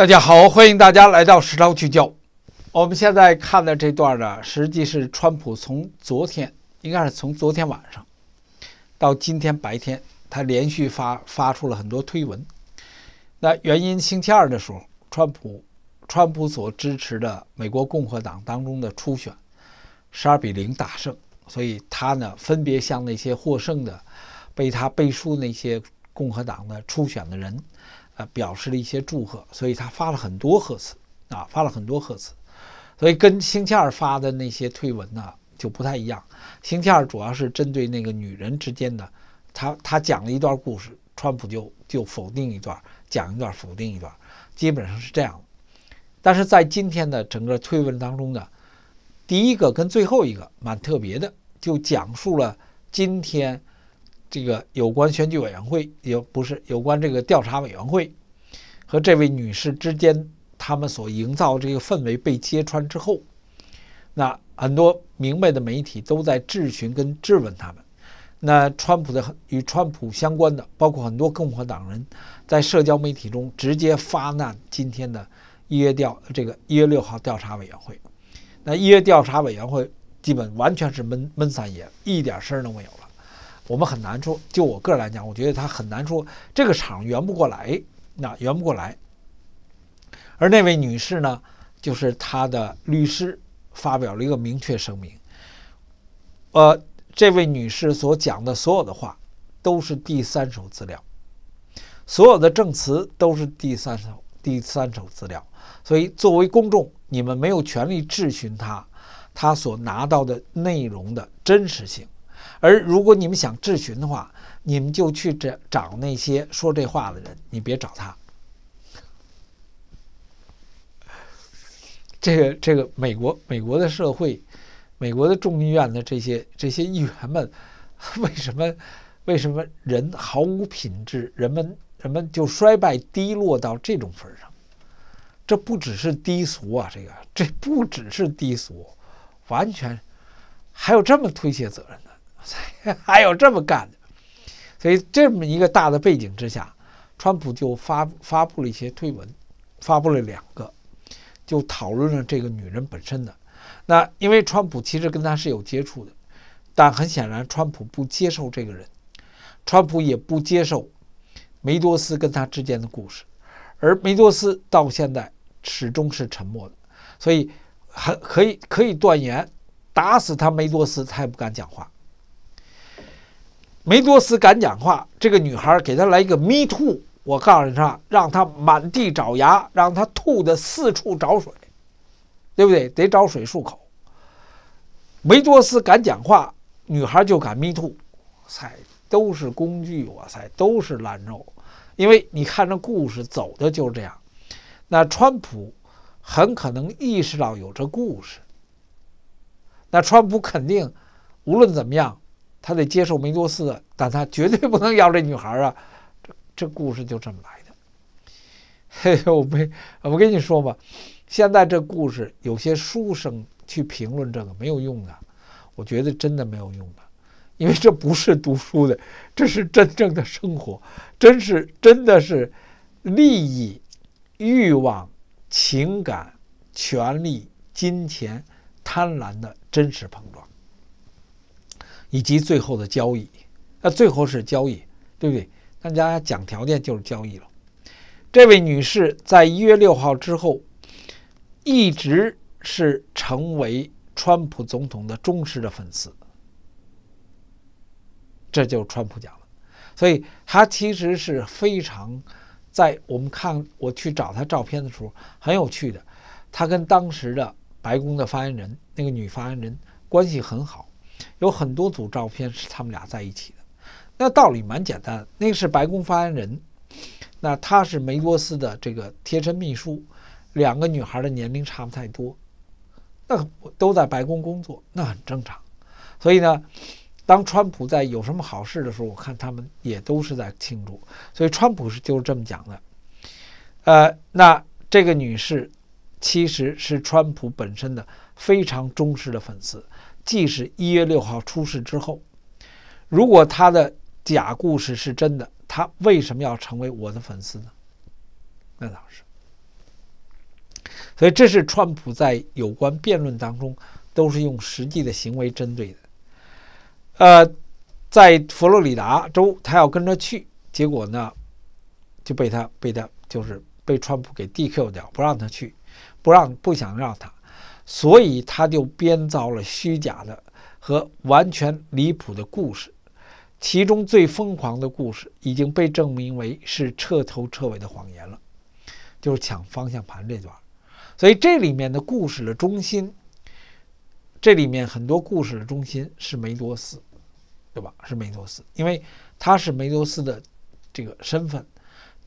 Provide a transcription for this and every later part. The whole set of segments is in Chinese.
大家好，欢迎大家来到实招聚焦。我们现在看的这段呢，实际是川普从昨天，应该是从昨天晚上到今天白天，他连续发发出了很多推文。那原因，星期二的时候，川普川普所支持的美国共和党当中的初选，十二比零大胜，所以他呢，分别向那些获胜的、被他背书那些共和党的初选的人。表示了一些祝贺，所以他发了很多贺词啊，发了很多贺词，所以跟星期二发的那些推文呢就不太一样。星期二主要是针对那个女人之间的，他他讲了一段故事，川普就就否定一段，讲一段否定一段，基本上是这样。但是在今天的整个推文当中呢，第一个跟最后一个蛮特别的，就讲述了今天。这个有关选举委员会，也不是有关这个调查委员会和这位女士之间，他们所营造这个氛围被揭穿之后，那很多明白的媒体都在质询跟质问他们。那川普的与川普相关的，包括很多共和党人，在社交媒体中直接发难。今天的1月调，这个1月6号调查委员会，那一月调查委员会基本完全是闷闷三爷，一点声都没有了。我们很难说，就我个人来讲，我觉得他很难说这个场圆不过来，那圆不过来。而那位女士呢，就是她的律师发表了一个明确声明：，呃，这位女士所讲的所有的话都是第三手资料，所有的证词都是第三手第三手资料。所以，作为公众，你们没有权利质询她，她所拿到的内容的真实性。而如果你们想质询的话，你们就去找找那些说这话的人，你别找他。这个这个，美国美国的社会，美国的众议院的这些这些议员们，为什么为什么人毫无品质？人们人们就衰败低落到这种份儿上？这不只是低俗啊！这个这不只是低俗，完全还有这么推卸责任的。还有这么干的，所以这么一个大的背景之下，川普就发发布了一些推文，发布了两个，就讨论了这个女人本身的。那因为川普其实跟他是有接触的，但很显然川普不接受这个人，川普也不接受梅多斯跟他之间的故事，而梅多斯到现在始终是沉默的，所以还可以可以断言，打死他梅多斯他也不敢讲话。梅多斯敢讲话，这个女孩给他来一个 o 吐。我告诉你让他满地找牙，让他吐的四处找水，对不对？得找水漱口。梅多斯敢讲话，女孩就敢咪吐。哎，都是工具，哇塞，都是烂肉。因为你看这故事走的就是这样。那川普很可能意识到有这故事，那川普肯定无论怎么样。他得接受梅多斯，但他绝对不能要这女孩啊！这这故事就这么来的。嘿，我没，我跟你说吧，现在这故事有些书生去评论这个没有用的，我觉得真的没有用的，因为这不是读书的，这是真正的生活，真是真的是利益、欲望、情感、权利、金钱、贪婪的真实碰撞。以及最后的交易，那最后是交易，对不对？大家讲条件就是交易了。这位女士在一月六号之后，一直是成为川普总统的忠实的粉丝，这就是川普讲了。所以她其实是非常，在我们看我去找她照片的时候，很有趣的，她跟当时的白宫的发言人那个女发言人关系很好。有很多组照片是他们俩在一起的，那道理蛮简单，那个是白宫发言人，那他是梅多斯的这个贴身秘书，两个女孩的年龄差不太多，那都在白宫工作，那很正常。所以呢，当川普在有什么好事的时候，我看他们也都是在庆祝。所以川普是就是这么讲的，呃，那这个女士其实是川普本身的非常忠实的粉丝。即使一月六号出事之后，如果他的假故事是真的，他为什么要成为我的粉丝呢？那倒是。所以这是川普在有关辩论当中都是用实际的行为针对的。呃，在佛罗里达州，他要跟着去，结果呢就被他被他就是被川普给 DQ 掉，不让他去，不让不想让他。所以他就编造了虚假的和完全离谱的故事，其中最疯狂的故事已经被证明为是彻头彻尾的谎言了，就是抢方向盘这段。所以这里面的故事的中心，这里面很多故事的中心是梅多斯，对吧？是梅多斯，因为他是梅多斯的这个身份，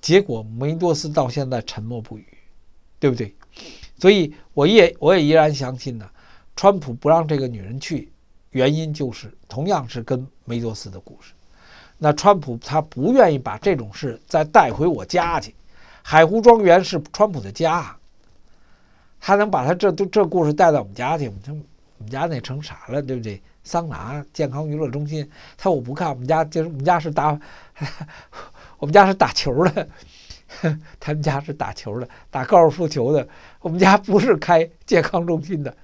结果梅多斯到现在沉默不语，对不对？所以，我也我也依然相信呢，川普不让这个女人去，原因就是同样是跟梅多斯的故事。那川普他不愿意把这种事再带回我家去。海湖庄园是川普的家，他能把他这这故事带到我们家去？我们我们家那成啥了？对不对？桑拿健康娱乐中心？他我不看。我们家就是我们家是打，我们家是打球的。他们家是打球的，打高尔夫球的。我们家不是开健康中心的，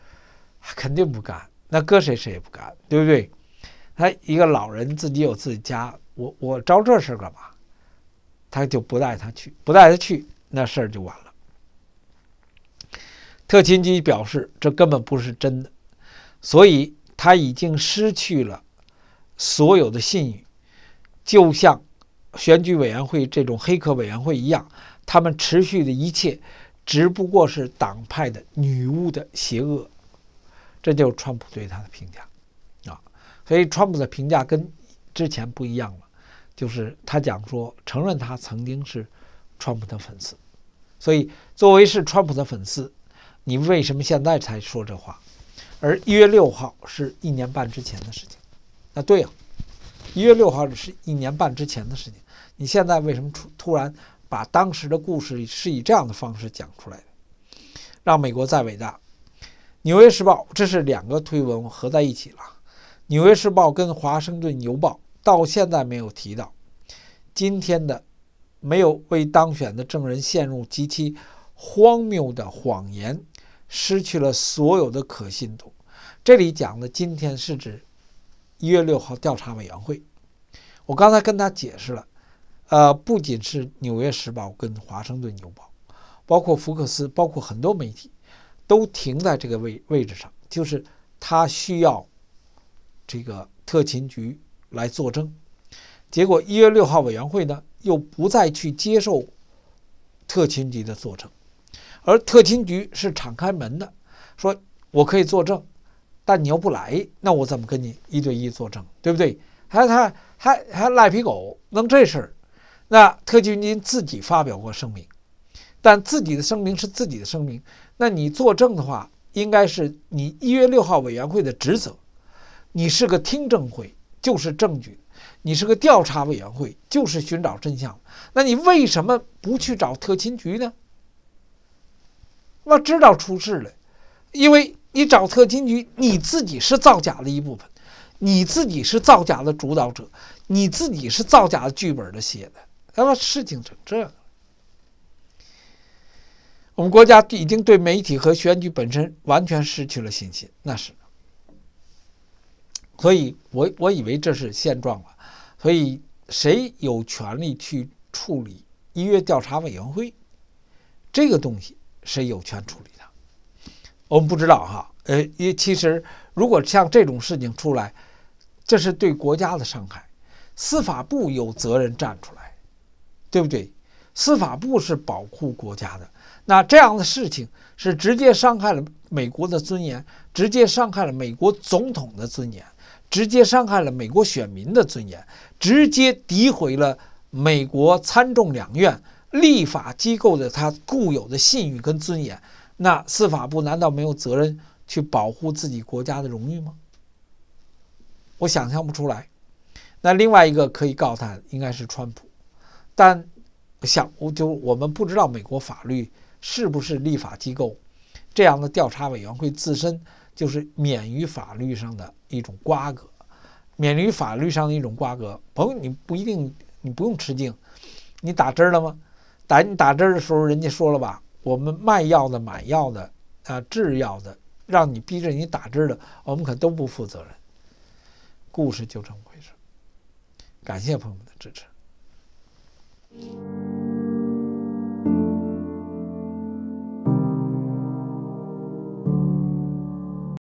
肯定不干。那搁谁谁也不干，对不对？他一个老人自己有自己家，我我招这事干嘛？他就不带他去，不带他去，那事儿就完了。特勤局表示，这根本不是真的，所以他已经失去了所有的信誉，就像。选举委员会这种黑客委员会一样，他们持续的一切只不过是党派的女巫的邪恶。这就是川普对他的评价啊，所以川普的评价跟之前不一样了，就是他讲说承认他曾经是川普的粉丝。所以作为是川普的粉丝，你为什么现在才说这话？而一月六号是一年半之前的事情，那对呀。一月六号是一年半之前的事情，你现在为什么突突然把当时的故事是以这样的方式讲出来的？让美国再伟大，《纽约时报》这是两个推文合在一起了，《纽约时报》跟《华盛顿邮报》到现在没有提到今天的，没有为当选的证人陷入极其荒谬的谎言，失去了所有的可信度。这里讲的今天是指。一月六号调查委员会，我刚才跟他解释了，呃，不仅是《纽约时报》跟《华盛顿邮报》，包括福克斯，包括很多媒体，都停在这个位位置上，就是他需要这个特勤局来作证。结果一月六号委员会呢，又不再去接受特勤局的作证，而特勤局是敞开门的，说我可以作证。但你又不来，那我怎么跟你一对一作证，对不对？还他还还赖皮狗弄这事儿，那特勤军自己发表过声明，但自己的声明是自己的声明。那你作证的话，应该是你一月六号委员会的职责。你是个听证会，就是证据；你是个调查委员会，就是寻找真相。那你为什么不去找特勤局呢？我知道出事了，因为。你找特金局，你自己是造假的一部分，你自己是造假的主导者，你自己是造假的剧本的写的，那么事情成这样，我们国家已经对媒体和选举本身完全失去了信心，那是。所以，我我以为这是现状了。所以，谁有权利去处理一月调查委员会这个东西？谁有权处理它？我们不知道哈，呃，也其实，如果像这种事情出来，这是对国家的伤害，司法部有责任站出来，对不对？司法部是保护国家的，那这样的事情是直接伤害了美国的尊严，直接伤害了美国总统的尊严，直接伤害了美国选民的尊严，直接诋毁了美国参众两院立法机构的他固有的信誉跟尊严。那司法部难道没有责任去保护自己国家的荣誉吗？我想象不出来。那另外一个可以告他，应该是川普。但想我就我们不知道美国法律是不是立法机构这样的调查委员会自身就是免于法律上的一种瓜葛，免于法律上的一种瓜葛。朋友，你不一定，你不用吃惊。你打针了吗？打你打针的时候，人家说了吧？我们卖药的、买药的、啊制药的，让你逼着你打针的，我们可都不负责任。故事就这么回事。感谢朋友们的支持。